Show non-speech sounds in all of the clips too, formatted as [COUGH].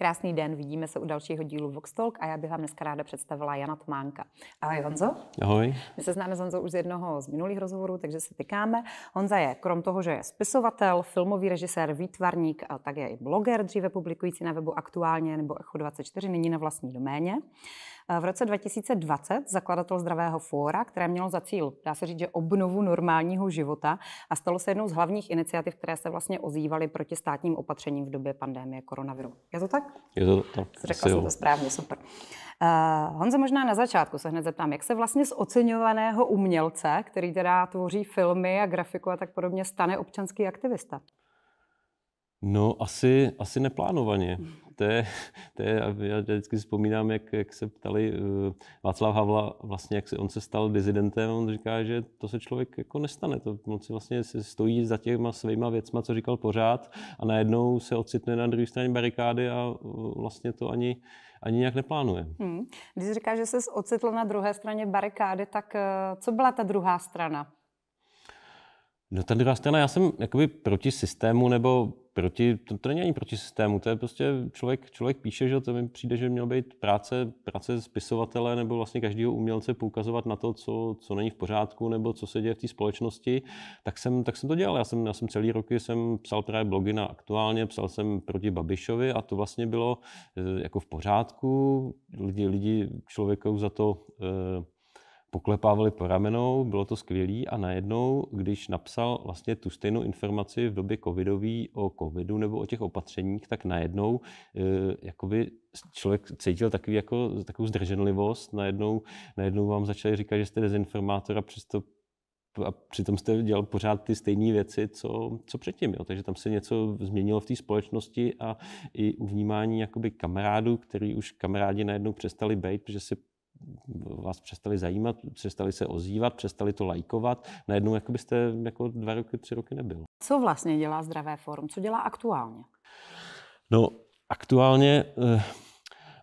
Krásný den, vidíme se u dalšího dílu Vox Talk a já bych vám dneska ráda představila Jana Tománka. Ahoj Honzo. Ahoj. My se známe s Honzou už z jednoho z minulých rozhovorů, takže se tykáme. Honza je, krom toho, že je spisovatel, filmový režisér, výtvarník, tak je i bloger, dříve publikující na webu Aktuálně nebo Echo24, nyní na vlastní doméně. V roce 2020 zakladatel Zdravého fóra, které mělo za cíl, dá se říct, že obnovu normálního života a stalo se jednou z hlavních iniciativ, které se vlastně ozývaly proti státním opatřením v době pandemie koronaviru. Je to tak? Je to tak. Řekla jsem to správně, super. Uh, eh, Honze, možná na začátku se hned zeptám, jak se vlastně z oceňovaného umělce, který teda tvoří filmy a grafiku a tak podobně, stane občanský aktivista? No, asi, asi neplánovaně, hmm to je, [LAUGHS] to je já vždycky vzpomínám, jak, jak se ptali eh, Václav Havla, vlastně jak se on se stal dizidentem, on říká, že to se člověk jako nestane, to on si vlastně stojí za těma svýma věcma, co říkal pořád a najednou se ocitne na druhé straně barikády a eh, vlastně to ani ani nějak neplánuje. Hmm. Když říkáš, že se ocitl na druhé straně barikády, tak eh, co byla ta druhá strana? No ta druhá strana, já jsem jakoby proti systému nebo proti, to, to není ani proti systému, to je prostě člověk, člověk píše, že to mi přijde, že měl být práce, práce spisovatele nebo vlastně každého umělce poukazovat na to, co, co není v pořádku nebo co se děje v té společnosti, tak jsem, tak jsem to dělal. Já jsem, já jsem celý roky jsem psal právě blogy na aktuálně, psal jsem proti Babišovi a to vlastně bylo eh, jako v pořádku. Lidi, lidi člověku za to eh, poklepávali po ramenou, bylo to skvělé a najednou, když napsal vlastně tu stejnou informaci v době covidový o covidu nebo o těch opatřeních, tak najednou eh, jakoby člověk cítil takový jako, takovou zdrženlivost, najednou, najednou vám začali říkat, že jste dezinformátor a přesto a přitom jste dělal pořád ty stejné věci, co, co předtím. Jo. Takže tam se něco změnilo v té společnosti a i u vnímání jakoby kamarádů, který už kamarádi najednou přestali být, protože si vás přestali zajímat, přestali se ozývat, přestali to lajkovat. Najednou jako byste jako dva roky, tři roky nebyl. Co vlastně dělá zdravé forum? Co dělá aktuálně? No, aktuálně, eh,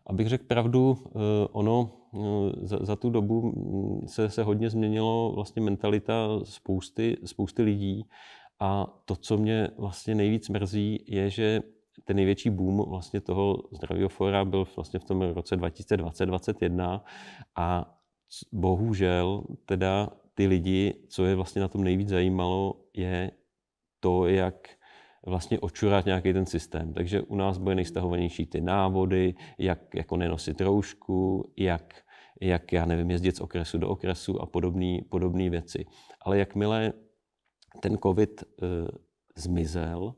abych řekl pravdu, eh, ono eh, za, za tu dobu mm, se, se hodně změnilo vlastně mentalita spousty, spousty lidí. A to, co mě vlastně nejvíc mrzí, je, že ten největší boom vlastně toho zdravího fora byl vlastně v tom roce 2020-2021 a bohužel teda ty lidi, co je vlastně na tom nejvíc zajímalo, je to, jak vlastně očurat nějaký ten systém. Takže u nás byly nejstahovanější ty návody, jak jako nenosit roušku, jak, jak já nevím, jezdit z okresu do okresu a podobné věci. Ale jakmile ten covid e, zmizel,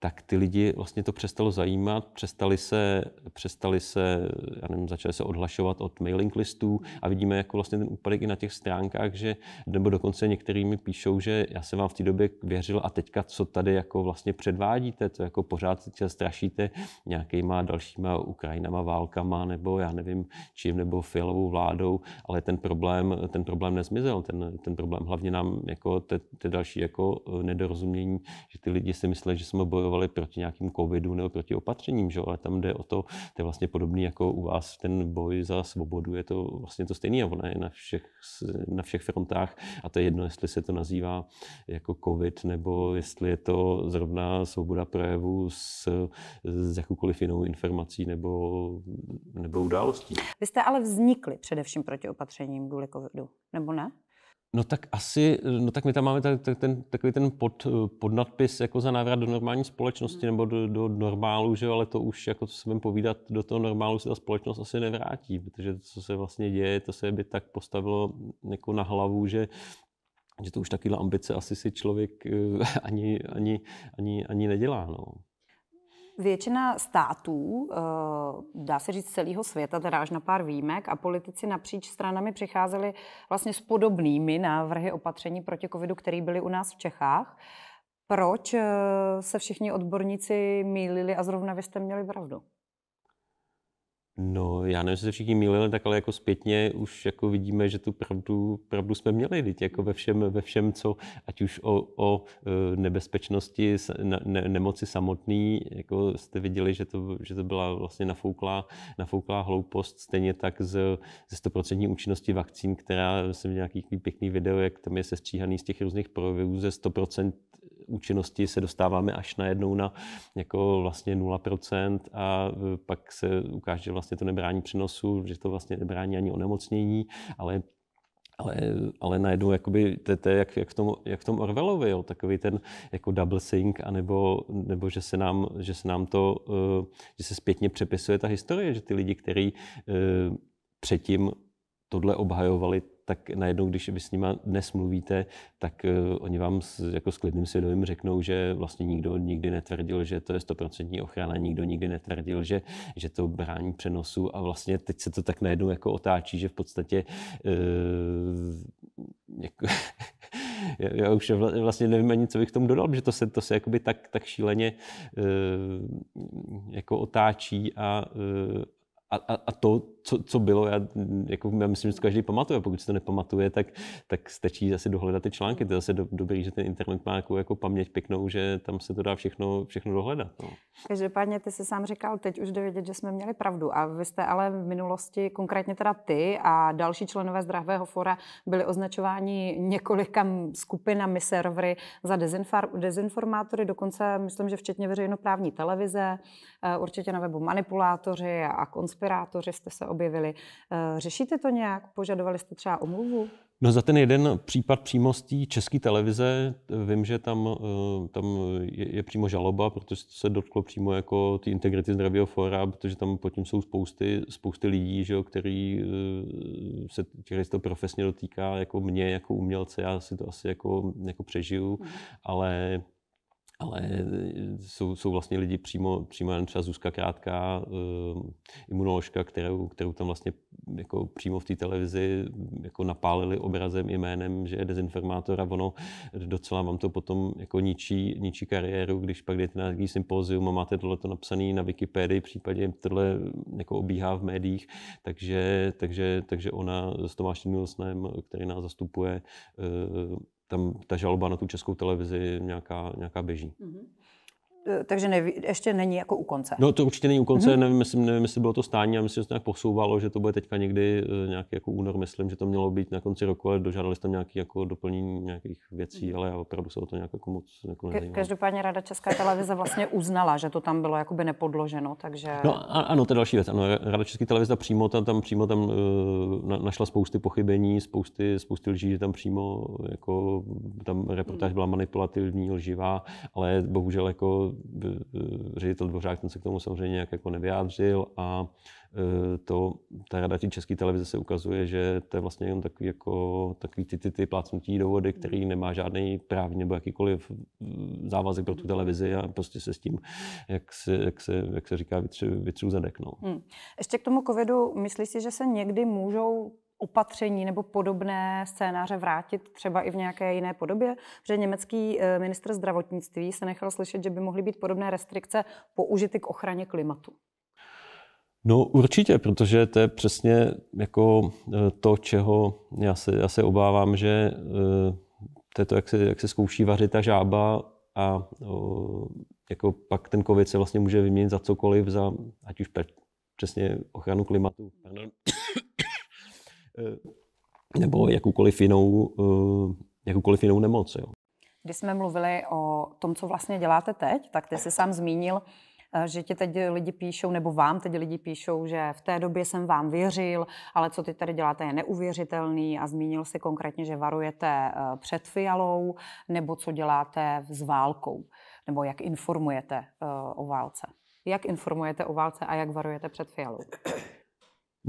tak ty lidi vlastně to přestalo zajímat, přestali se, přestali se já nevím, začali se odhlašovat od mailing listů a vidíme jako vlastně ten úpadek i na těch stránkách, že nebo dokonce některými píšou, že já jsem vám v té době věřil a teďka co tady jako vlastně předvádíte, to jako pořád tě strašíte nějakýma dalšíma Ukrajinama, válkama nebo já nevím čím, nebo fialovou vládou, ale ten problém, ten problém nezmizel, ten, ten problém hlavně nám jako ty, ty další jako nedorozumění, že ty lidi si myslí, že jsme bojovali bojovali proti nějakým covidu nebo proti opatřením, že? ale tam jde o to, to je vlastně podobný jako u vás ten boj za svobodu, je to vlastně to stejný a ona je na všech, na všech frontách a to je jedno, jestli se to nazývá jako covid nebo jestli je to zrovna svoboda projevu s, s jakoukoliv jinou informací nebo, nebo událostí. Vy jste ale vznikli především proti opatřením kvůli covidu, nebo ne? No tak asi, no tak my tam máme tak, tak ten, takový ten pod, podnadpis jako za návrat do normální společnosti hmm. nebo do, do normálu, že ale to už, jako co se budeme povídat, do toho normálu se ta společnost asi nevrátí, protože to, co se vlastně děje, to se by tak postavilo jako na hlavu, že že to už takovýhle ambice asi si člověk eh, [LAUGHS] ani, ani, ani, ani nedělá. No většina států, eh, dá se říct celého světa, teda až na pár výjimek, a politici napříč stranami přicházeli vlastně s podobnými návrhy opatření proti covidu, které byly u nás v Čechách. Proč eh, se všichni odborníci mýlili a zrovna vy jste měli pravdu? No, já nevím, jestli se všichni mýlili, tak ale jako zpětně už jako vidíme, že tu pravdu, pravdu jsme měli, teď jako ve všem, ve všem, co, ať už o, o e, nebezpečnosti, ne, nemoci samotný, jako jste viděli, že to, že to byla vlastně nafouklá, nafouklá hloupost, stejně tak z, ze 100% účinnosti vakcín, která jsem nějaký pěkný video, jak tam je sestříhaný z těch různých projevů ze 100% účinnosti se dostáváme až najednou na jako vlastně 0% a e, pak se ukáže, že vlastně to nebrání přenosu, že to vlastně nebrání ani onemocnění, ale ale, ale najednou, jakoby, to, to jak, jak, v tom, jak v tom Orwellovi, jo, takový ten jako double sync, anebo, nebo že se nám, že se nám to, e, že se zpětně přepisuje ta historie, že ty lidi, kteří e, předtím tohle obhajovali, tak najednou, když vy s nima dnes mluvíte, tak eh, oni vám s, jako s klidným svědomím řeknou, že vlastně nikdo nikdy netvrdil, že to je stoprocentní ochrana, nikdo nikdy netvrdil, že, že to brání přenosu a vlastně teď se to tak najednou jako otáčí, že v podstatě eh, jako, [LAUGHS] já, já už vlastně nevím ani, co bych k tomu dodal, že to se, to se jakoby tak, tak šíleně eh, jako otáčí a, a, a to, co, co bylo, já, jako, já myslím, že to každý pamatuje, pokud si to nepamatuje, tak, tak stačí zase dohledat ty články. To je zase do, dobrý, že ten internet má jako, jako paměť pěknou, že tam se to dá všechno, všechno dohledat. No. Každopádně ty jsi sám říkal, teď už jde že jsme měli pravdu. A vy jste ale v minulosti, konkrétně teda ty a další členové Zdravého fora byli označováni několika skupinami servery za dezinformátory, dokonce myslím, že včetně veřejnoprávní televize, eh, určitě na webu manipulátoři a konspirátoři jste se ob objevily. Eh, řešíte to nějak? Požadovali jste třeba omluvu? No za ten jeden případ přímo z té české televize, eh, vím, že tam, eh, tam je, je přímo žaloba, protože to se dotklo přímo jako ty integrity zdravého fora, protože tam pod tím jsou spousty, spousty lidí, že jo, který se, který se to profesně dotýká, jako mě, jako umělce, já si to asi jako, jako přežiju, mm. ale ale eh, jsou, jsou vlastně lidi přímo, přímo jen třeba Zuzka Krátká, eh, imunoložka, kterou, kterou tam vlastně jako přímo v té televizi jako napálili obrazem i jménem, že je dezinformátor a ono docela vám to potom jako ničí, ničí kariéru, když pak jdete na nějaký sympózium a máte tohle napsané na Wikipedii, případně tohle jako obíhá v médiích, takže, takže, takže ona s Tomášem Milosnem, který nás zastupuje, eh, tam ta žaloba na tu českou televizi nějaká, nějaká běží. Mm-hmm. Eh, takže neví, ještě není jako u konce. No to určitě není u konce, mm-hmm. nevím, jestli, nevím, jestli bylo to stání a myslím, že se to nějak posouvalo, že to bude teďka někdy eh, nějaký jako únor, myslím, že to mělo být na konci roku, ale dožádali jste nějaké jako doplnění nějakých věcí, mhm. ale já opravdu se o to nějak jako moc jako Ka- Každopádně Rada České televize vlastně uznala, že to tam bylo jakoby nepodloženo, takže... No a, ano, to je další věc. Ano, Rada České televize přímo tam, tam přímo tam eh, na, našla spousty pochybení, spousty, spousty lží, že tam přímo jako tam reportáž mhm. byla manipulativní, lživá, ale bohužel jako Eh, ředitel Dvořák ten se k tomu samozřejmě nějak jako nevyjádřil a eh, to, ta rada té české televize se ukazuje, že to je vlastně jenom takový, jako, takový ty, ty, ty plácnutí do vody, který mm. nemá žádný právní nebo jakýkoliv mm, závazek pro tu mm. televizi a prostě se s tím, jak se, jak se, jak se říká, vytřu, vytřu zadek. No. Hmm. Ještě k tomu covidu, myslíš si, že se někdy můžou opatření nebo podobné scénáře vrátit třeba i v nějaké jiné podobě? Že německý eh, minister zdravotnictví se nechal slyšet, že by mohly být podobné restrikce použity k ochraně klimatu. No určitě, protože to je přesně jako eh, to, čeho já se, já se obávám, že eh, to je to, jak se, jak se zkouší vařit ta žába a jako pak ten covid se vlastně může vyměnit za cokoliv, za ať už přesně ochranu klimatu, pardon, Eh, nebo jakoukoliv jinou, eh, jakoukoliv jinou nemoc. Jo. Když jsme mluvili o tom, co vlastně děláte teď, tak ty jsi sám zmínil, eh, že ti teď lidi píšou, nebo vám teď lidi píšou, že v té době jsem vám věřil, ale co ty tady děláte je neuvěřitelný a zmínil si konkrétně, že varujete před fialou, nebo co děláte s válkou, nebo jak informujete o válce. Jak informujete o válce a jak varujete před fialou?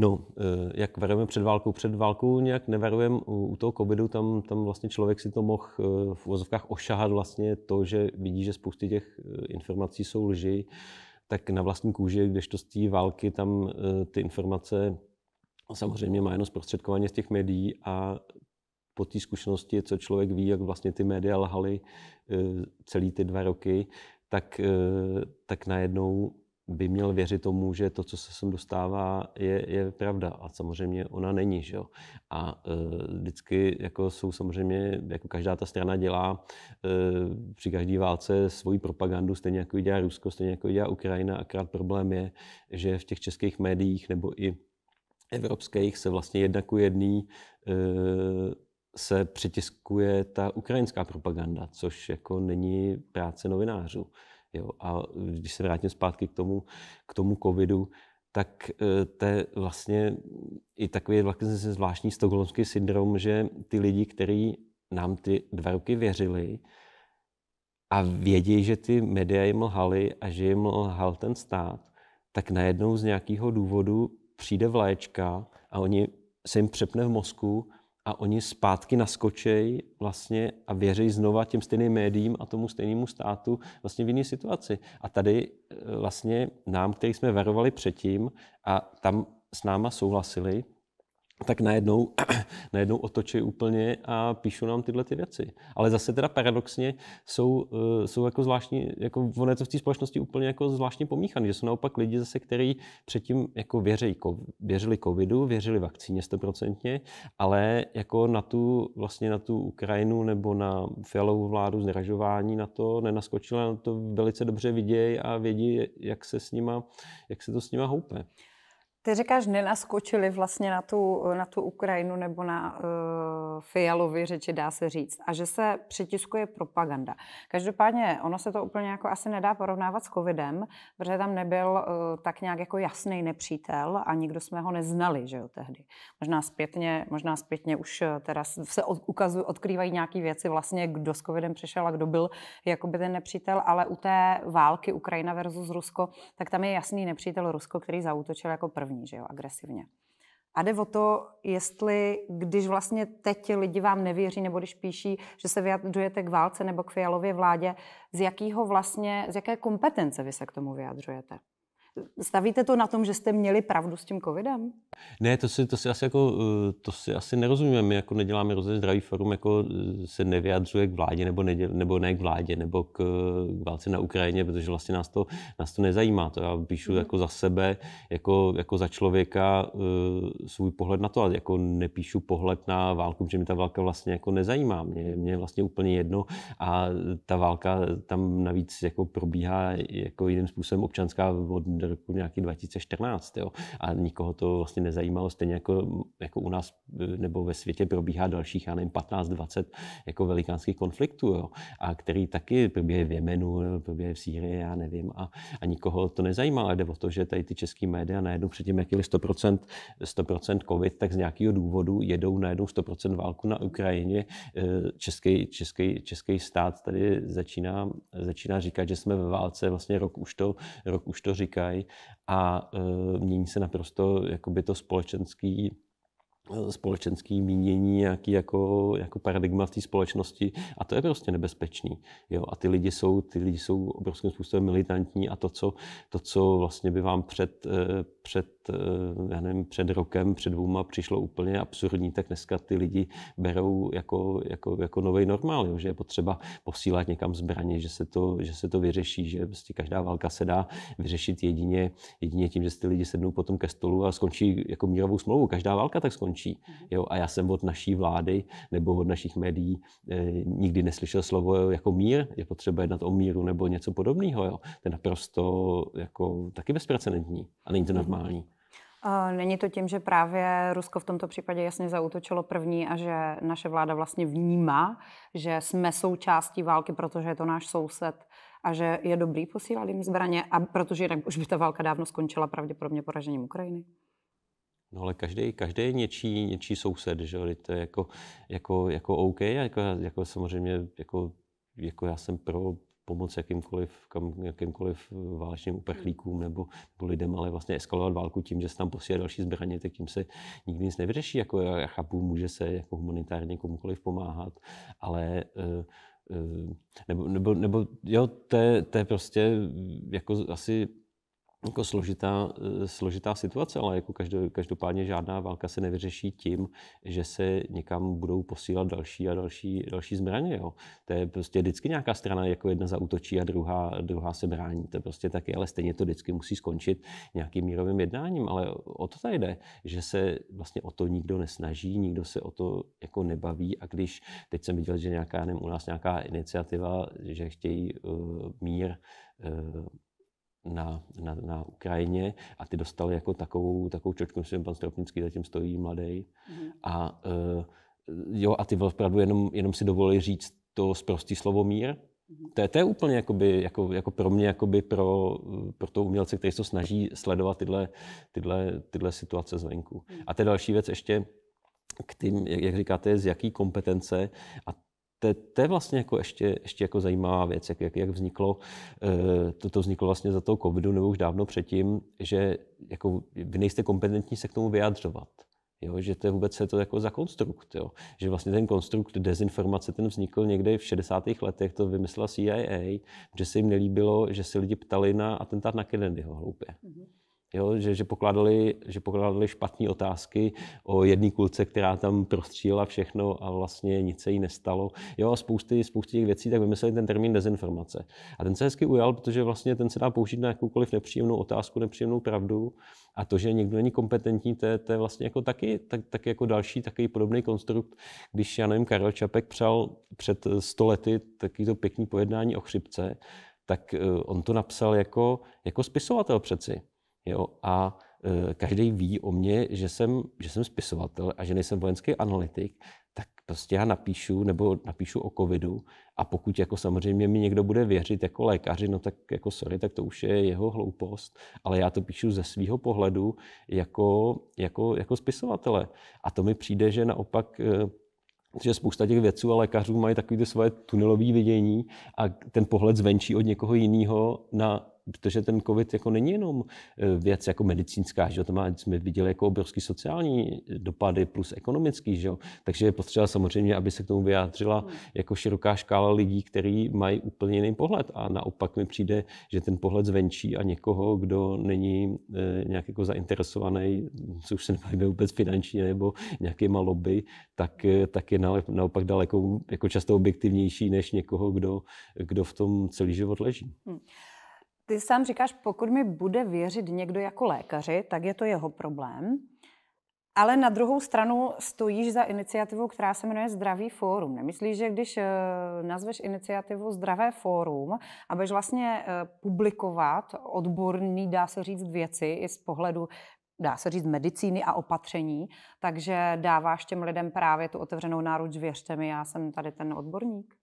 No, eh, jak varujeme před válkou? Před válkou nějak nevarujeme u toho covidu, tam, tam vlastně člověk si to mohl eh, v vozovkách ošahat vlastně to, že vidí, že spousty těch eh, informací jsou lži, tak na vlastní kůži, kdežto z té války tam ty informace samozřejmě má jenom zprostředkování z těch médií a po té zkušenosti, co člověk ví, jak vlastně ty média lhaly celý ty dva roky, tak, tak najednou by měl věřit tomu, že to, co se sem dostává, je, je pravda. A samozřejmě ona není. Že jo? A e, vždycky jako jsou samozřejmě, jako každá ta strana dělá e, při každé válce svoji propagandu, stejně jako ji dělá Rusko, stejně jako ji dělá Ukrajina. Akrát problém je, že v těch českých médiích nebo i evropských se vlastně jedna ku jedný e, se přetiskuje ta ukrajinská propaganda, což jako není práce novinářů. Jo? A když se vrátím zpátky k tomu, k tomu covidu, tak eh, to je vlastně i takový vlastně zvláštní stokholmský syndrom, že ty lidi, kteří nám ty dva roky věřili a vědí, že ty média jim lhaly a že jim lhal ten stát, tak najednou z nějakého důvodu přijde vlaječka a oni se jim přepne v mozku a oni zpátky naskočejí vlastně a věří znova těm stejným médiím a tomu stejnému státu vlastně v jiné situaci. A tady eh, vlastně nám, který jsme verovali předtím a tam s náma souhlasili, tak najednou, [CLEARS THROAT] najednou otočí úplně a píšu nám tyhle ty věci. Ale zase teda paradoxně jsou, eh, jsou jako zvláštní, jako ono je to v té společnosti úplně jako zvláštně pomíchané, že jsou naopak lidi zase, kteří předtím jako věřili, věřili covidu, věřili vakcíně stoprocentně, ale jako na tu, vlastně na tu Ukrajinu nebo na fialovou vládu zdražování na to nenaskočila, na to velice dobře vidějí a vědí, jak se s nima, jak se to s nima houpe. Ty říkáš, nenaskočili vlastně na tu, na tu Ukrajinu nebo na uh, eh, Fialovi řeči, dá se říct, a že se přitiskuje propaganda. Každopádně ono se to úplně jako asi nedá porovnávat s covidem, protože tam nebyl uh, tak nějak jako jasný nepřítel a nikdo jsme ho neznali, že jo, tehdy. Možná zpětně, možná zpětně už eh, teda se od, ukazují, odkrývají nějaké věci vlastně, kdo s covidem přišel a kdo byl jakoby ten nepřítel, ale u té války Ukrajina versus Rusko, tak tam je jasný nepřítel Rusko, který zautočil jako první chování, že jo, agresivně. A jde o to, jestli, když vlastně teď lidi vám nevěří, nebo když píší, že se vyjadřujete k válce nebo k fialově vládě, z jakého vlastně, z jaké kompetence vy se k tomu vyjadřujete. Stavíte to na tom, že jste měli pravdu s tím covidem? Ne, to si, to si asi jako, eh, to si asi nerozumíme. My jako neděláme rozhodně zdravý forum, jako eh, se nevyjadřuje k vládě nebo, neděl, nebo ne k vládě, nebo k, eh, k válce na Ukrajině, protože vlastně nás to, nás to nezajímá. To já píšu mm. jako za sebe, jako, jako za člověka svůj pohled na to, ale jako nepíšu pohled na válku, protože mi ta válka vlastně jako nezajímá. Mě, mě vlastně úplně jedno a ta válka tam navíc jako probíhá jako jiným způsobem občanská od do roku nějaký 2014. Jo. A nikoho to vlastně nezajímalo, stejně jako, jako u nás nebo ve světě probíhá dalších, já nevím, 15-20 jako velikánských konfliktů, jo. a který taky probíhají v Jemenu, probíhají v Sýrii, já nevím, a, a nikoho to nezajímalo. Jde o to, že tady ty český média najednou předtím, jak jeli 100%, 100% covid, tak z nějakého důvodu jedou najednou 100% válku na Ukrajině. Český, český, český stát tady začíná, začíná říkat, že jsme ve válce, vlastně rok už to, rok už to říká, vznikají a e, mění se naprosto jakoby to společenské Eh, společenský mínění, nějaký jako, jako paradigma v té společnosti a to je prostě nebezpečný. Jo? A ty lidi jsou, ty lidi jsou obrovským způsobem militantní a to, co, to, co vlastně by vám před, eh, před, eh, já nevím, před rokem, před dvouma přišlo úplně absurdní, tak dneska ty lidi berou jako, jako, jako nový normál, jo? že je potřeba posílat někam zbraně, že se to, že se to vyřeší, že prostě každá válka se dá vyřešit jedině, jedině tím, že si ty lidi sednou potom ke stolu a skončí jako mírovou smlouvu. Každá válka tak skončí končí. Mhm. Jo? A já jsem od naší vlády nebo od našich médií eh, nikdy neslyšel slovo jako mír, je potřeba jednat o míru nebo něco podobného. Jo? To je naprosto jako, taky bezprecedentní a není to mhm. normální. Není to tím, že právě Rusko v tomto případě jasně zautočilo první a že naše vláda vlastně vnímá, že jsme součástí války, protože je to náš soused a že je dobrý posílat jim zbraně, a protože jinak už by ta válka dávno skončila pravděpodobně poražením Ukrajiny? No ale každý, každý je něčí, něčí soused, že jo? to je jako, jako, jako OK, jako, jako samozřejmě jako, jako já jsem pro pomoc jakýmkoliv, kam, jakýmkoliv válečným uprchlíkům nebo, nebo lidem, ale vlastně eskalovat válku tím, že se tam posílá další zbraně, tak tím se nikdy nic nevyřeší. Jako já, já chápu, může se jako humanitárně komukoliv pomáhat, ale uh, uh, nebo, nebo, nebo jo, to je, to je prostě jako asi jako složitá, eh, složitá situace, ale jako každopádně žádná válka se nevyřeší tím, že se někam budou posílat další a další, další zbraně. Jo. To je prostě vždycky nějaká strana, jako jedna zautočí a druhá, druhá se brání. To prostě taky, ale stejně to vždycky musí skončit nějakým mírovým jednáním. Ale o to tady jde, že se vlastně o to nikdo nesnaží, nikdo se o to jako nebaví. A když teď jsem viděl, že nějaká, nevím, u nás nějaká iniciativa, že chtějí uh, mír uh, na, na, na Ukrajině a ty dostali jako takovou, takovou čočku, myslím, pan Stropnický zatím stojí mladý. Mm. A, uh, jo, a ty opravdu jenom, jenom si dovolili říct to zprostý slovo mír. Mm. To je, to je úplně jakoby, jako, jako pro mě, jakoby pro, pro to umělce, který se snaží sledovat tyhle, tyhle, tyhle situace zvenku. Mm. A to je další věc ještě, k tým, jak, jak říkáte, z jaký kompetence, a to, to je vlastně jako ještě, ještě jako zajímavá věc, jak, jak, jak vzniklo, eh, to, to vzniklo vlastně za toho covidu nebo už dávno předtím, že jako vy nejste kompetentní se k tomu vyjadřovat. Jo, že to je vůbec se to jako za konstrukt. Jo. Že vlastně ten konstrukt dezinformace, ten vznikl někde v 60. letech, to vymyslela CIA, že se jim nelíbilo, že si lidi ptali na atentát na Kennedyho hloupě. Mm-hmm Jo, že, že, pokládali, že pokládali špatné otázky o jedné kulce, která tam prostříla všechno a vlastně nic se jí nestalo. Jo, a spousty, spousty těch věcí, tak vymysleli ten termín dezinformace. A ten se hezky ujal, protože vlastně ten se dá použít na jakoukoliv nepříjemnou otázku, nepříjemnou pravdu. A to, že někdo není kompetentní, to je, to je vlastně jako taky, tak, taky jako další takový podobný konstrukt. Když, já nevím, Karel Čapek přál před 100 lety taky to pěkný pojednání o chřipce, tak eh, on to napsal jako, jako spisovatel přeci. Jo? A e, každý ví o mně, že jsem, že jsem spisovatel a že nejsem vojenský analytik, tak prostě já napíšu nebo napíšu o covidu a pokud jako samozřejmě mi někdo bude věřit jako lékaři, no tak jako sorry, tak to už je jeho hloupost, ale já to píšu ze svého pohledu jako, jako, jako spisovatele. A to mi přijde, že naopak e, že spousta těch věců a lékařů mají takové ty svoje tunelové vidění a ten pohled zvenčí od někoho jiného na protože ten covid jako není jenom e, věc jako medicínská, že jo, to má, jsme viděli jako obrovský sociální dopady plus ekonomický, že jo. Takže je potřeba samozřejmě, aby se k tomu vyjádřila hmm. jako široká škála lidí, kteří mají úplně jiný pohled a naopak mi přijde, že ten pohled zvenčí a někoho, kdo není e, nějak jako zainteresovaný, co už se nebavíme vůbec finančně nebo nějakýma lobby, tak, e, tak je naopak daleko jako často objektivnější než někoho, kdo, kdo v tom celý život leží. Hmm. Ty sám říkáš, pokud mi bude věřit někdo jako lékaři, tak je to jeho problém. Ale na druhou stranu stojíš za iniciativou, která se jmenuje Zdravý fórum. Nemyslíš, že když eh, nazveš iniciativu Zdravé fórum a budeš vlastně eh, publikovat odborný, dá se říct, věci i z pohledu dá se říct, medicíny a opatření, takže dáváš těm lidem právě tu otevřenou náruč, věřte mi, já jsem tady ten odborník.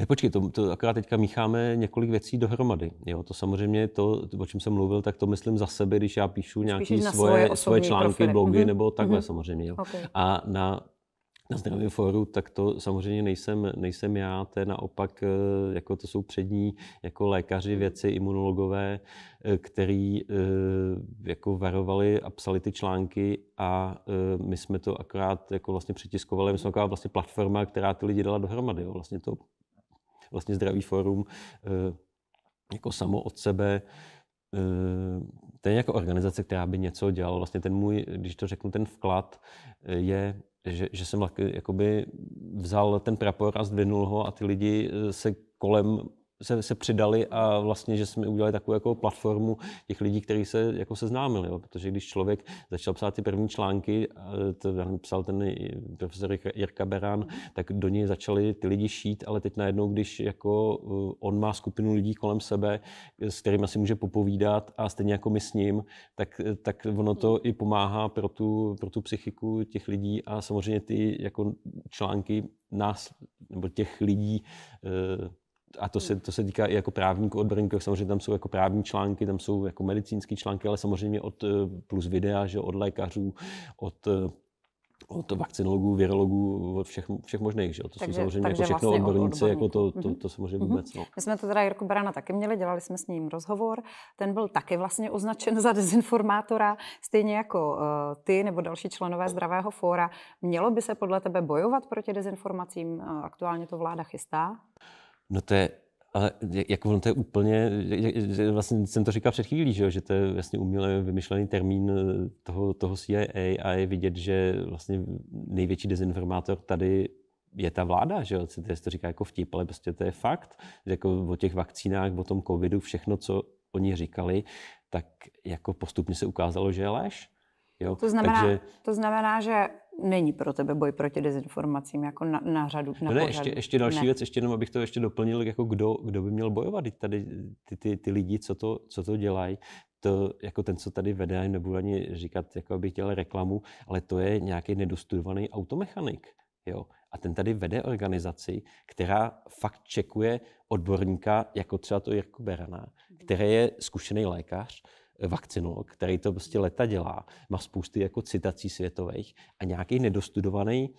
Ne, počkej, to, to akorát teďka mícháme několik věcí dohromady. Jo, to samozřejmě, to, o čem jsem mluvil, tak to myslím za sebe, když já píšu nějaké svoje, svoje, svoje články, profily. blogy mm-hmm. nebo takhle mm-hmm. samozřejmě. Jo. Okay. A na, na zdravém fóru, tak to samozřejmě nejsem, nejsem já, to je naopak, eh, jako to jsou přední jako lékaři, mhm. věci, imunologové, eh, který eh, jako varovali a psali ty články a my jsme to akorát jako vlastně přetiskovali. my jsme taková vlastně platforma, která ty lidi dala dohromady, jo, vlastně to vlastně Zdravý fórum eh, jako samo od sebe eh, to je jako organizace, která by něco dělala. Vlastně ten můj, když to řeknu, ten vklad eh, je, že, že jsem jakoby vzal ten prapor a zdvinul ho a ty lidi se kolem se, se přidali a vlastně, že jsme udělali takovou jako platformu těch lidí, kteří se jako seznámili. Jo. Protože když člověk začal psát ty první články, eh, to psal ten profesor Jirka Beran, tak do něj začali ty lidi šít, ale teď najednou, když jako eh, on má skupinu lidí kolem sebe, eh, s kterými si může popovídat a stejně jako my s ním, tak, tak ono to i pomáhá pro tu, pro tu psychiku těch lidí a samozřejmě ty jako články nás, nebo těch lidí, a to se, to se týká i jako právníků, odborníků, samozřejmě tam jsou jako právní články, tam jsou jako medicínské články, ale samozřejmě od eh, plus videa, že od lékařů, od eh, od vakcinologů, virologů, od všech, všech možných. Že? To takže, jsou samozřejmě jako všechno vlastně odborníci, jako to, to, to, mhm. to samozřejmě mm-hmm. vůbec. No. My jsme to teda Jirku Barana taky měli, dělali jsme s ním rozhovor. Ten byl taky vlastně označen za dezinformátora, stejně jako uh, ty nebo další členové Zdravého fóra. Mělo by se podle tebe bojovat proti dezinformacím? Aktuálně to vláda chystá? No to je, ale jako on to je úplně, vlastně jsem to říkal před chvílí, že, že to je vlastně uměle vymyšlený termín eh, toho, toho CIA a je vidět, že vlastně největší dezinformátor tady je ta vláda, že jo, to, to říká jako vtip, ale prostě to je fakt, že jako o těch vakcínách, o tom covidu, všechno, co oni říkali, tak jako postupně se ukázalo, že je lež. Jo? To, znamená, Takže... to znamená, že není pro tebe boj proti dezinformacím jako na, na řadu. Na ne, ještě, ještě další ne. věc, ještě jenom abych to ještě doplnil, jako kdo, kdo by měl bojovat. Tady ty, ty, ty lidi, co to, co to dělají, to, jako ten, co tady vede, nebudu ani říkat, jako abych dělal reklamu, ale to je nějaký nedostudovaný automechanik. Jo? A ten tady vede organizaci, která fakt čekuje odborníka, jako třeba to Jirku Berana, mhm. který je zkušený lékař, vakcinolog, který to prostě leta dělá, má spousty jako citací světových a nějaký nedostudovaný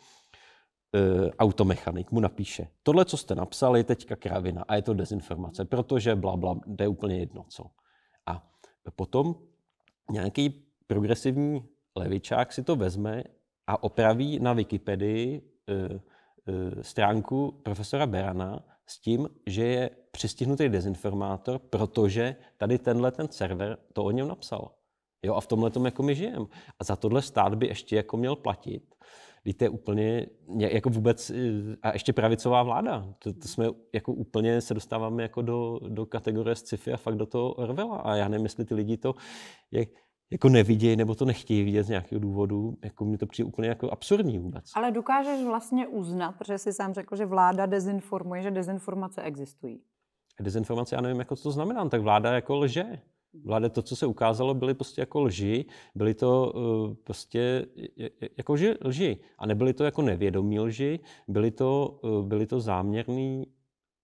e, automechanik mu napíše, tohle, co jste napsali, je teďka kravina a je to dezinformace, protože bla, bla, jde úplně jedno co. A potom nějaký progresivní levičák si to vezme a opraví na Wikipedii e, e, stránku profesora Berana, s tím, že je přistihnutý dezinformátor, protože tady tenhle ten server to o něm napsal. Jo, a v tomhle tom jako my žijeme. A za tohle stát by ještě jako měl platit. Víte, je úplně, jako vůbec, eh, a ještě pravicová vláda. To, to jsme jako úplně se dostáváme jako do, do kategorie sci-fi a fakt do toho rvela. A já nemyslím, ty lidi to, jak, jako nevidějí nebo to nechtějí vidět z nějakého důvodu, jako mi to přijde úplně jako absurdní vůbec. Ale dokážeš vlastně uznat, protože jsi sám řekl, že vláda dezinformuje, že dezinformace existují. Dezinformace, já nevím, jako co to znamená, tak vláda jako lže. Vláda to, co se ukázalo, byly prostě jako lži, byly to uh, prostě jako lži. A nebyly to jako nevědomí lži, byly to, uh, byly to záměrný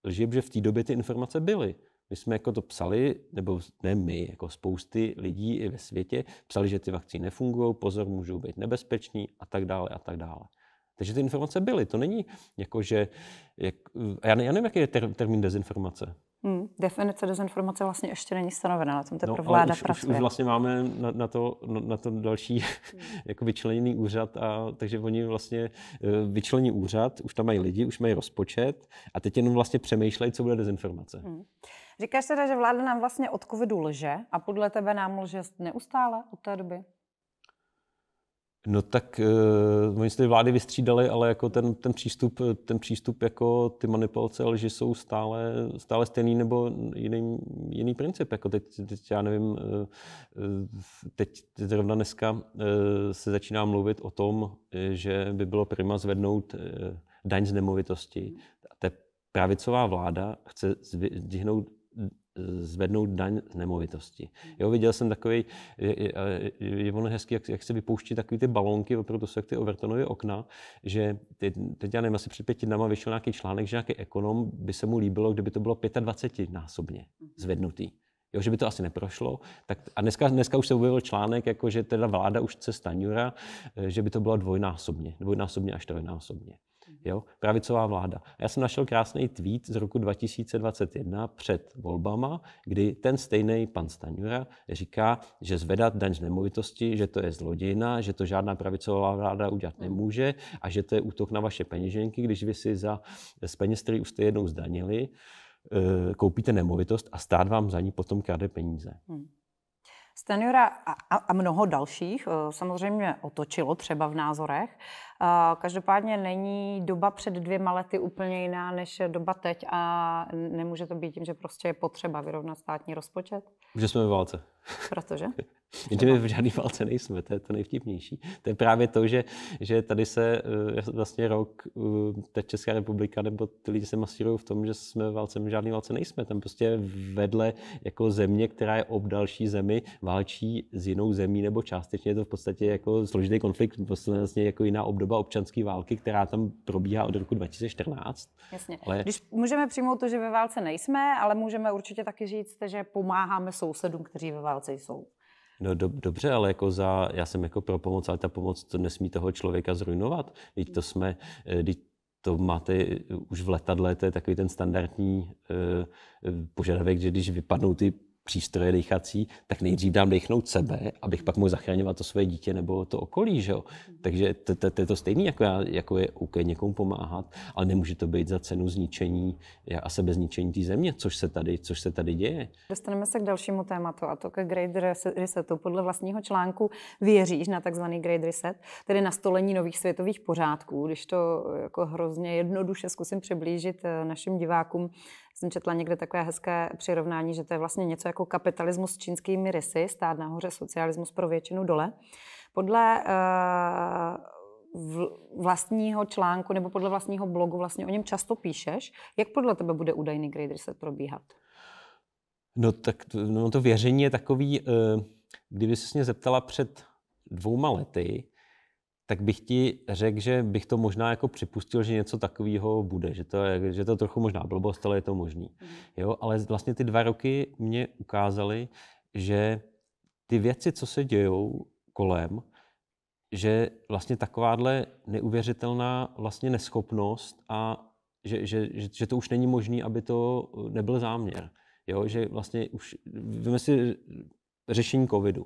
lži, protože v té době ty informace byly. My jsme jako to psali, nebo ne my, jako spousty lidí i ve světě, psali, že ty vakcíny nefungují, pozor, můžou být nebezpeční a tak dále a tak dále. Takže ty informace byly. To není jako, že... Jak, já, ne, já nevím, jaký je ter, termín dezinformace. Hmm, definice dezinformace vlastně ještě není stanovena, na tom teprve no, vláda už, pracuje. Už, už vlastně máme na, na, to, na to další hmm. [LAUGHS] jako vyčleněný úřad, a, takže oni vlastně eh, vyčlení úřad, už tam mají lidi, už mají rozpočet a teď jenom vlastně přemýšlejí, co bude dezinformace. Hmm. Říkáš teda, že vláda nám vlastně od covidu lže a podle tebe nám lže neustále od té doby? No tak uh, oni se ty vlády vystřídali, ale jako ten, ten, přístup, ten přístup jako ty manipulace lži jsou stále, stále stejný nebo jiný, jiný princip. Jako teď, teď, já nevím, eh, eh, teď, zrovna dneska se začíná mluvit o tom, že by bylo prima zvednout daň z nemovitosti. Ta pravicová vláda chce zdvihnout zvednout daň z nemovitosti. Jo, viděl jsem takový, je, je, je ono hezký, jak, jak se vypouští takový ty balonky, opravdu jsou ty overtonové okna, že ty, teď já nevím, asi před pěti dnama vyšel nějaký článek, že nějaký ekonom by se mu líbilo, kdyby to bylo 25 násobně zvednutý. Jo, že by to asi neprošlo. Tak, a dneska, dneska už se objevil článek, jako že teda vláda už chce Staňura, že by to bylo dvojnásobně, dvojnásobně až trojnásobně. Jo? Pravicová vláda. já jsem našel krásný tweet z roku 2021 před volbama, kdy ten stejný pan Staňura říká, že zvedat daň z nemovitosti, že to je zlodějna, že to žádná pravicová vláda udělat hmm. nemůže a že to je útok na vaše peněženky, když vy si za z peněz, který už jste jednou zdanili, eh, koupíte nemovitost a stát vám za ní potom krade peníze. Hmm. Seniora a, a mnoho dalších eh, samozřejmě otočilo třeba v názorech. Eh, každopádně není doba před dvěma lety úplně jiná než doba teď a nemůže to být tím, že prostě je potřeba vyrovnat státní rozpočet. Že jsme ve válce. Protože? Jenže my v žádný válce nejsme, to je to nejvtipnější. To je právě to, že, že tady se eh, vlastně rok, eh, ta Česká republika, nebo ty lidi se masírují v tom, že jsme v válce, my v žádný válce nejsme. Tam prostě vedle jako země, která je ob další zemi, válčí s jinou zemí, nebo částečně je to v podstatě jako složitý konflikt, vlastně jako jiná obdoba občanské války, která tam probíhá od roku 2014. Jasně. Ale... Když můžeme přijmout to, že ve válce nejsme, ale můžeme určitě taky říct, že pomáháme sousedům, kteří ve válce válce jsou. No do, dobře, ale jako za, já jsem jako pro pomoc, ale ta pomoc to nesmí toho člověka zrujnovat. Teď to jsme, teď eh, to máte eh, už v letadle, to je takový ten standardní uh, požadavek, že když vypadnou ty přístroje dechací, tak nejdřív dám dechnout sebe, abych pak mohl zachraňovat to své dítě nebo to okolí. Že jo? Takže to, to, to je to stejné, jako, jako je OK někomu pomáhat, ale nemůže to být za cenu zničení a sebezničení té země, což se, tady, což se tady děje. Dostaneme se k dalšímu tématu a to ke Great Resetu. Podle vlastního článku věříš na takzvaný Great Reset, tedy nastolení nových světových pořádků. Když to jako hrozně jednoduše zkusím přiblížit eh, našim divákům, jsem četla někde takové hezké přirovnání, že to je vlastně něco jako kapitalismus s čínskými rysy, stát nahoře, socialismus pro většinu dole. Podle eh, vlastního článku nebo podle vlastního blogu vlastně o něm často píšeš. Jak podle tebe bude údajný Great Reset probíhat? No tak no, to věření je takový, eh, kdyby se mě zeptala před dvouma lety, tak bych ti řekl, že bych to možná jako připustil, že něco takového bude, že to je že to je trochu možná blbost, ale je to možný. Mhm. Jo, ale vlastně ty dva roky mě ukázaly, že ty věci, co se dějou kolem, že vlastně takováhle neuvěřitelná vlastně neschopnost a že, že, že, že to už není možné, aby to e, nebyl záměr. Jo, že vlastně už, víme si řešení covidu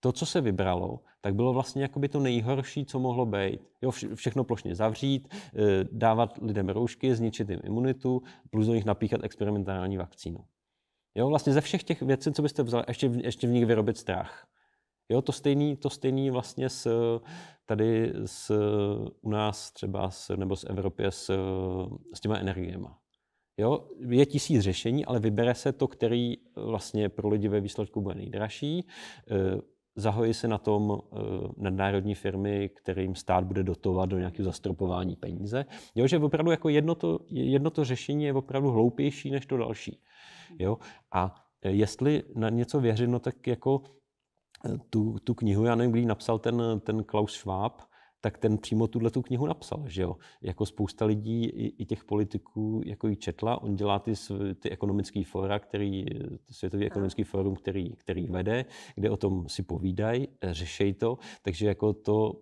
to, co se vybralo, tak bylo vlastně jakoby to nejhorší, co mohlo být. Jo, všechno plošně zavřít, eh, dávat lidem roušky, zničit jim imunitu, plus do nich napíchat experimentální vakcínu. Jo, vlastně ze všech těch věcí, co byste vzali, ještě, ještě v nich vyrobit strach. Jo, to stejný, to stejný vlastně s, tady s, u nás třeba s, nebo s Evropě s, s těma energiema. Jo, je tisíc řešení, ale vybere se to, který vlastně pro lidi ve výsledku bude nejdražší eh, zahojí se na tom eh, nadnárodní firmy, kterým stát bude dotovat do nějakého zastropování peníze. Jo, že opravdu jako jedno to, jedno to řešení je opravdu hloupější než to další. Jo? A eh, jestli na něco věřím, no tak jako eh, tu, tu knihu, já nevím, kdy napsal ten, ten Klaus Schwab, tak ten přímo tuhle tu knihu napsal, že jo. Jako spousta lidí i, i těch politiků jako ji četla, on dělá ty, ty ekonomické fora, který, světový ekonomický forum, který, který vede, kde o tom si povídají, řešejí to, takže jako to,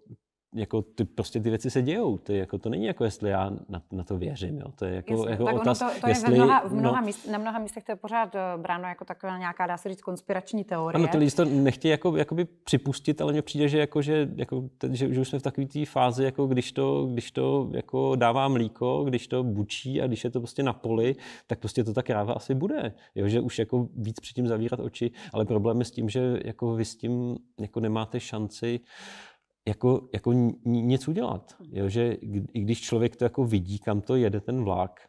jako ty, prostě ty věci se dějou. to je jako, to není jako, jestli já na, na to věřím. Jo. To je jako, Jasně, jako tak otaz, to, to jestli, je v mnoha, v no. mnoha no, míst, na mnoha místech to je pořád eh, bráno jako taková nějaká, dá se říct, konspirační teorie. Ano, ty lidi to nechtějí jako, jakoby připustit, ale mně přijde, že, jako, že, jako, že, že, už jsme v takové té fázi, jako, když to, když to jako dává mlíko, když to bučí a když je to prostě na poli, tak prostě to tak ráva asi bude. Jo, že už jako víc předtím zavírat oči, ale problém je s tím, že jako vy s tím jako nemáte šanci jako, jako nic udělat. Jo? Že i když člověk to jako vidí, kam to jede ten vlak,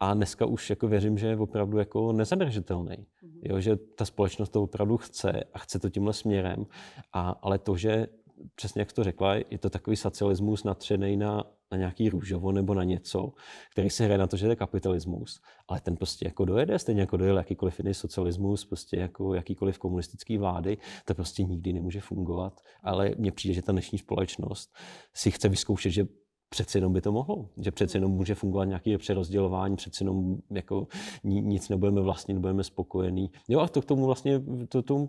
a dneska už jako věřím, že je opravdu jako nezadržitelný. Mhm. Jo? Že ta společnost to opravdu chce a chce to tímhle směrem. A, ale to, že přesně jak jsi to řekla, je to takový socialismus natřený na, na nějaký růžovo nebo na něco, který se hraje na to, že to je kapitalismus. Ale ten prostě jako dojede, stejně jako dojel jakýkoliv jiný socialismus, prostě jako jakýkoliv komunistický vlády, to prostě nikdy nemůže fungovat. Ale mně přijde, že ta dnešní společnost si chce vyzkoušet, že přeci jenom by to mohlo, že přeci jenom může fungovat nějaké přerozdělování, přeci jenom jako nic nebudeme vlastně, nebudeme spokojení. Jo a to k tomu vlastně, to, to,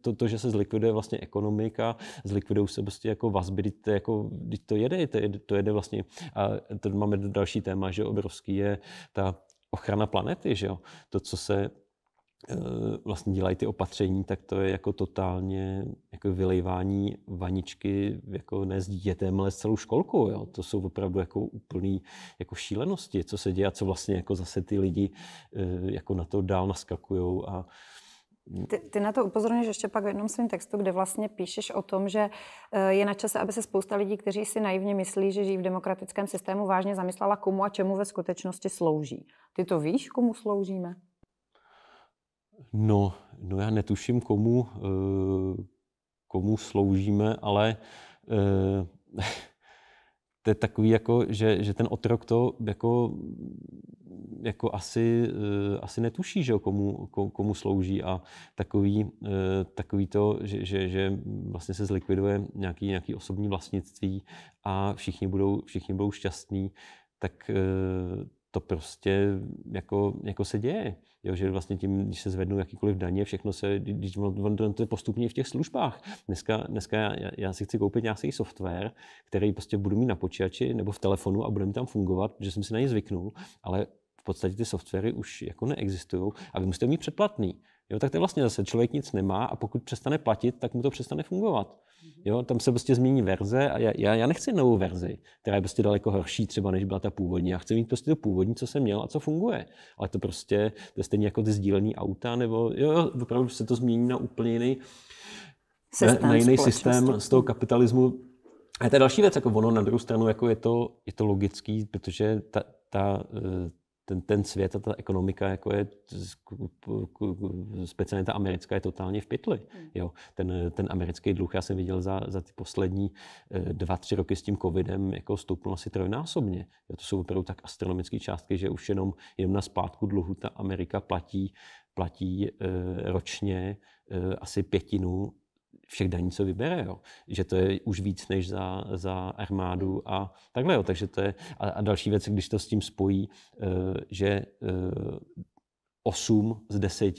to, to že se zlikviduje vlastně ekonomika, zlikvidují se prostě jako vazby, to, jako, to jede, to jede, to jede vlastně, a to máme další téma, že obrovský je ta ochrana planety, že jo? To, co se Eh, vlastně dělají ty opatření, tak to je jako totálně jako vylejvání vaničky jako ne s dítětem, ale s celou školkou. Jo. To jsou opravdu jako úplný jako šílenosti, co se děje a co vlastně jako zase ty lidi eh, jako na to dál naskakují a ty, ty na to upozorňuješ ještě pak v jednom svém textu, kde vlastně píšeš o tom, že eh, je na čase, aby se spousta lidí, kteří si naivně myslí, že žijí v demokratickém systému, vážně zamyslela, komu a čemu ve skutečnosti slouží. Ty to víš, komu sloužíme? No, no já netuším, komu, eh, komu sloužíme, ale eh, [LAUGHS] to je takový, jako, že, že ten otrok to jako, jako asi, eh, asi netuší, že komu, komu slouží a takový, takový to, že, že, že vlastně se zlikviduje nějaký, nějaký osobní vlastnictví a všichni budou, všichni budou šťastní, tak to prostě jako, jako se děje. Jo, že vlastně tím, když se zvednou jakýkoliv daně, všechno se, když on, on to je postupně v těch službách. Dneska, dneska já, já, si chci koupit nějaký software, který prostě budu mít na počítači nebo v telefonu a bude mi tam fungovat, že jsem si na ně zvyknul, ale v podstatě ty softwary už jako neexistují a vy musíte mít předplatný jo, tak ten vlastně zase člověk nic nemá a pokud přestane platit, tak mu to přestane fungovat. Mhm. Jo, tam se prostě změní verze a já, já, já nechci novou verzi, která je prostě daleko horší třeba, než byla ta původní. Já chci mít prostě to původní, co jsem měl a co funguje. Ale to prostě, to je stejně jako ty sdílení auta, nebo jo, opravdu se to změní na úplně jiný, systém na jiný systém z toho kapitalismu. A to je další věc, jako ono na druhou stranu, jako je to, je to logický, protože ta, ta, eh, ten, ten svět a ta ekonomika jako je speciálně ta americká je totálně v pytli. Hmm. Jo. Ten, ten americký dluh, já jsem viděl za, za ty poslední eh, dva, tři roky s tím covidem, jako stoupnul asi trojnásobně. Jo, to jsou opravdu tak astronomické částky, že už jenom, jenom na splátku dluhu ta Amerika platí platí eh, ročně eh, asi pětinu všech daní, co vybere. Jo. Že to je už víc než za, za armádu hmm. a takhle. Jo. Takže to je, a, a další věc, když to s tím spojí, eh, že 8 eh, z 10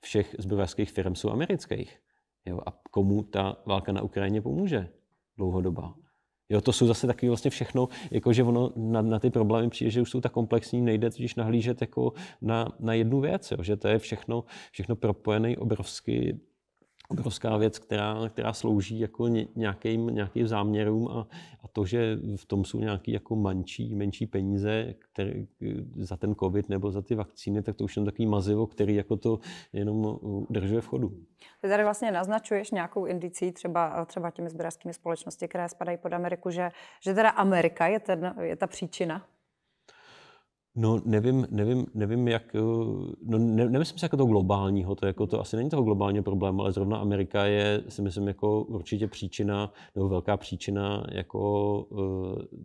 všech zbrojařských firm jsou amerických. Jo. A komu ta válka na Ukrajině pomůže dlouhodoba? Jo, to jsou zase taky vlastně všechno, jakože ono na, na ty problémy přijde, že už jsou tak komplexní, nejde totiž nahlížet jako na, na jednu věc, jo, že to je všechno, všechno propojený obrovsky obrovská věc, která, která slouží jako nějakým, nějakým záměrům a, a to, že v tom jsou nějaké jako mančí, menší peníze které, za ten covid nebo za ty vakcíny, tak to už je takový mazivo, který jako to jenom udržuje v chodu. Ty tady vlastně naznačuješ nějakou indicí třeba, třeba těmi sběrskými společnosti, které spadají pod Ameriku, že, že teda Amerika je, ten, je ta příčina No nevím, nevím, nevím jak, eh, no ne, nemyslím si jako to globálního, to, jako to asi není toho globálního problému, ale zrovna Amerika je si myslím jako určitě příčina, nebo velká příčina jako eh,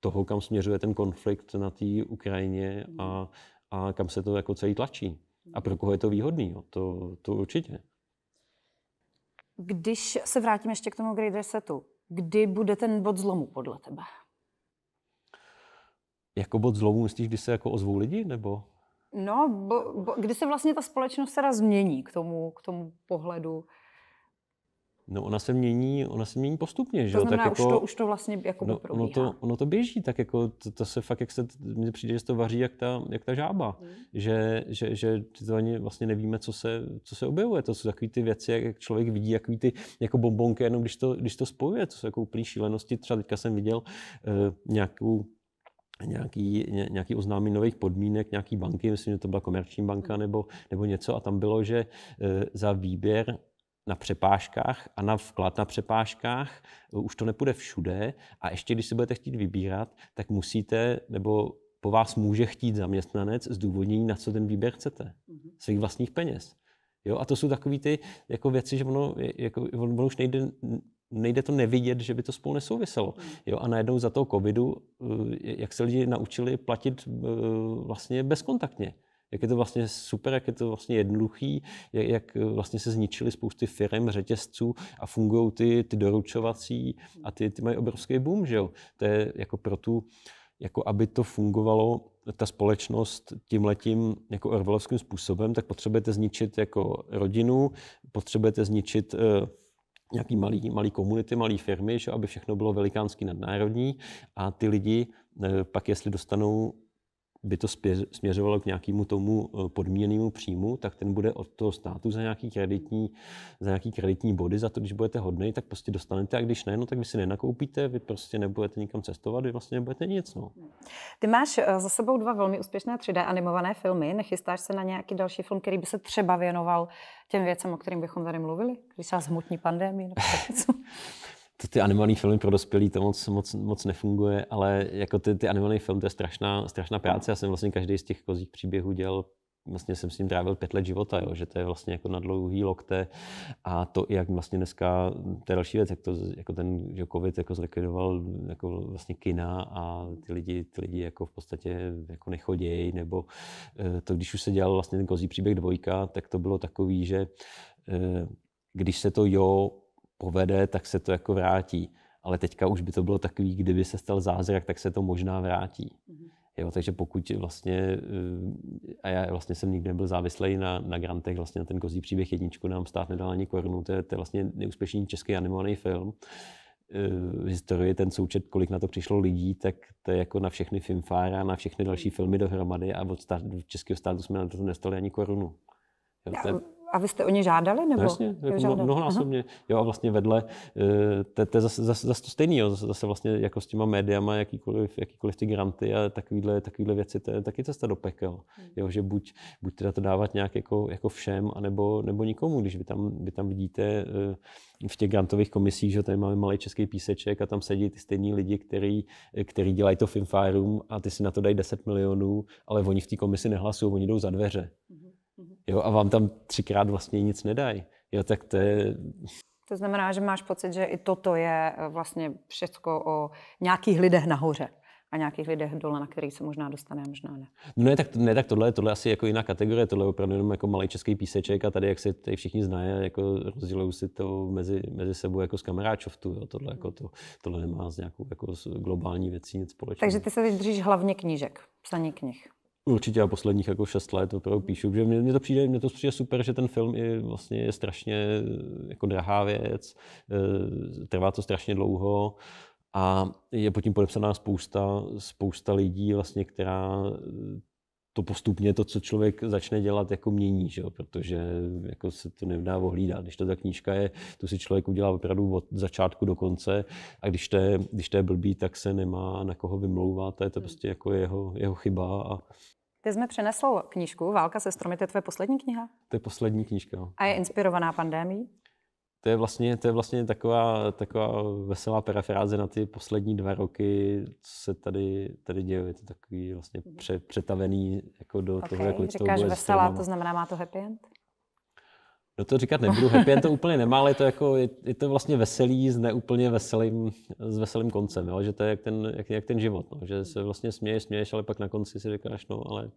toho, kam směřuje ten konflikt na té Ukrajině a, a kam se to jako celý tlačí. A pro koho je to výhodný, jo? To, to určitě. Když se vrátím ještě k tomu Great Resetu, kdy bude ten bod zlomu podle tebe? jako bod zlomu, myslíš, kdy se jako ozvou lidi, nebo? No, bo, bo, kdy se vlastně ta společnost teda změní k tomu, k tomu pohledu? No, ona se mění, ona se mění postupně, že jo? To znamená, tak už, jako, to, už to vlastně jako no, Ono to, ono to běží, tak jako to, to se fakt, jak se, mně přijde, že se to vaří jak ta, jak ta žába. Hmm. Že, že, že to ani vlastně nevíme, co se, co se objevuje. To jsou takové ty věci, jak člověk vidí, jaký ty jako bombonky, jenom když to, když to spojuje, to jsou jako úplný šílenosti. Třeba teďka jsem viděl uh, nějakou nějaký, ně, nějaký oznámení nových podmínek, nějaký banky, myslím, že to byla komerční banka hmm. nebo, nebo něco a tam bylo, že e, za výběr na přepážkách a na vklad na přepážkách e, už to nepůjde všude a ještě když si budete chtít vybírat, tak musíte nebo po vás může chtít zaměstnanec zdůvodnění, na co ten výběr chcete. Mhm. Svých vlastních peněz. Jo, a to jsou takové ty jako věci, že ono, jako, ono už nejde nejde to nevidět, že by to spolu nesouviselo. Hmm. Jo, a najednou za toho covidu, eh, jak se lidi naučili platit eh, vlastně bezkontaktně. Jak je to vlastně super, jak je to vlastně jednoduchý, jak, jak vlastně se zničily spousty firm, řetězců a fungují ty, ty doručovací a ty, ty mají obrovský boom, že jo. To je jako pro tu, jako aby to fungovalo ta společnost tím letím jako orvalovským způsobem, tak potřebujete zničit jako rodinu, potřebujete zničit eh, nějaký malý, malý komunity, malý firmy, že aby všechno bylo velikánský nadnárodní a ty lidi eh, pak, jestli dostanou by to směřovalo k nějakému tomu eh, podmíněnému příjmu, tak ten bude od toho státu za nějaký kreditní, za nějaký kreditní body, za to, když budete hodný, tak prostě dostanete a když ne, no, tak vy si nenakoupíte, vy prostě nebudete nikam cestovat, vy vlastně nebudete nic. No. Ty máš eh, za sebou dva velmi úspěšné 3D animované filmy. Nechystáš se na nějaký další film, který by se třeba věnoval těm věcem, o kterým bychom tady mluvili, když se zhmotní pandemie? [LAUGHS] ty animované filmy pro dospělí to moc, moc, moc nefunguje, ale jako ty, ty animované filmy, to je strašná, strašná práce. Já jsem vlastně každý z těch kozích příběhů dělal vlastně jsem s ním trávil pět let života, jo, že to je vlastně jako na dlouhý lokte a to, jak vlastně dneska, to je další věc, jak to, jako ten že covid jako zlikvidoval jako vlastně kina a ty lidi, ty lidi jako v podstatě jako nechodějí, nebo eh, to, když už se dělal vlastně ten kozí příběh dvojka, tak to bylo takový, že eh, když se to jo povede, tak se to jako vrátí. Ale teďka už by to bylo takový, kdyby se stal zázrak, tak se to možná vrátí. Mm-hmm. Jo, takže pokud vlastně, eh, a já vlastně jsem nikdy nebyl závislý na, na grantech, vlastně na ten kozí příběh jedničku nám stát nedal ani korunu, to je, to je vlastně neúspěšný český animovaný film. Eh, v historii ten součet, kolik na to přišlo lidí, tak to je jako na všechny filmfára, na všechny další mhm. filmy dohromady a od, stát, od českého státu jsme na to nestali ani korunu. Jo, to je a vy jste o ně žádali? Nebo? No, jasně, jako žádali? mnohonásobně. Aha. Jo, a vlastně vedle, eh, to je zase, zase, zase to stejný, jo, zase vlastně jako s těma médiama, jakýkoliv, jakýkoliv ty granty a takovýhle, takovýhle věci, to je taky cesta do pekel. Hmm. Jo, že buď, buď teda to dávat nějak jako, jako všem, anebo, nebo nikomu, když vy tam, vy tam vidíte eh, v těch grantových komisích, že tady máme malý český píseček a tam sedí ty stejní lidi, který, eh, který dělají to Finfirum a ty si na to dají 10 milionů, ale oni v té komisi nehlasují, oni jdou za dveře. hmm Mhm. Jo, a vám tam třikrát vlastně nic nedají. Jo, tak to je... To znamená, že máš pocit, že i toto je eh, vlastně všechno o nějakých lidech nahoře a nějakých lidech dole, na který se možná dostane a možná ne. No ne, tak, ne, tak tohle, tohle asi jako jiná kategorie, tohle je opravdu jenom jako malý český píseček a tady, jak si tady všichni znají, jako rozdělují si to mezi, mezi sebou jako z kamaráčovtu, jo, tohle, jako to, tohle nemá s nějakou jako s globální věcí nic společného. Takže ty se teď držíš hlavně knížek, psaní knih. Určitě a posledních jako šest let opravdu hmm. píšu, že mně, to přijde, mě to přijde super, že ten film je vlastně je strašně jako drahá věc, eh, trvá to strašně dlouho a je pod tím podepsaná spousta, spousta lidí, vlastně, která to postupně to, co člověk začne dělat, jako mění, že jo? protože jako se to nedá ohlídat. Když to ta knížka je, to si člověk udělá opravdu od začátku do konce a když to je, když to je blbý, tak se nemá na koho vymlouvat, to je to hmm. prostě jako jeho, jeho chyba a ty jsme přenesl knížku Válka se stromy, to je tvoje poslední kniha? To je poslední knížka. A je inspirovaná pandémií? To je vlastně, to je vlastně taková, taková veselá parafráze na ty poslední dva roky, co se tady, tady děje. Je to takový vlastně mhm. pře, přetavený jako do okay, toho, jak říkáš veselá, to znamená, má to happy end? No to říkat nebudu, happy end to úplně nemá, ale je to, jako, je, je to vlastně veselý s neúplně veselým, s veselým koncem, jo? že to je jak ten, jak, jak ten život, no? že se vlastně směješ, směješ, ale pak na konci si říkáš, no ale...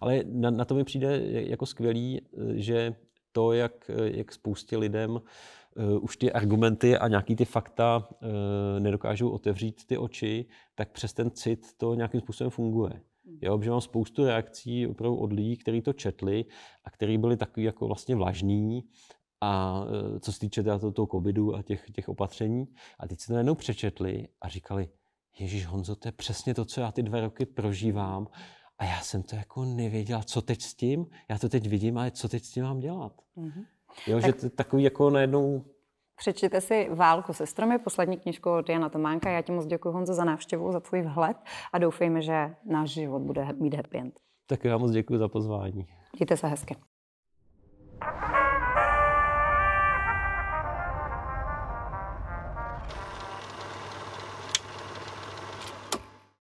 Ale na, na to mi přijde jako skvělý, že to, jak, jak spoustě lidem uh, už ty argumenty a nějaký ty fakta uh, nedokážou otevřít ty oči, tak přes ten cit to nějakým způsobem funguje. Jo, že mám spoustu reakcí opravdu od lidí, kteří to četli a kteří byli takový jako vlastně vlažní a e, co se týče toho, toho covidu a těch, těch opatření. A teď si to najednou přečetli a říkali, Ježíš Honzo, to je přesně to, co já ty dva roky prožívám. A já jsem to jako nevěděla, co teď s tím, já to teď vidím, ale co teď s tím mám dělat. Mm-hmm. Jo, tak... že to je takový jako najednou Přečtěte si Válku se stromy, poslední knižku od Jana Tománka. Já ti moc děkuji, Honzo, za návštěvu, za tvůj vhled a doufejme, že náš život bude mít happy end. Tak já moc děkuji za pozvání. Mějte se hezky.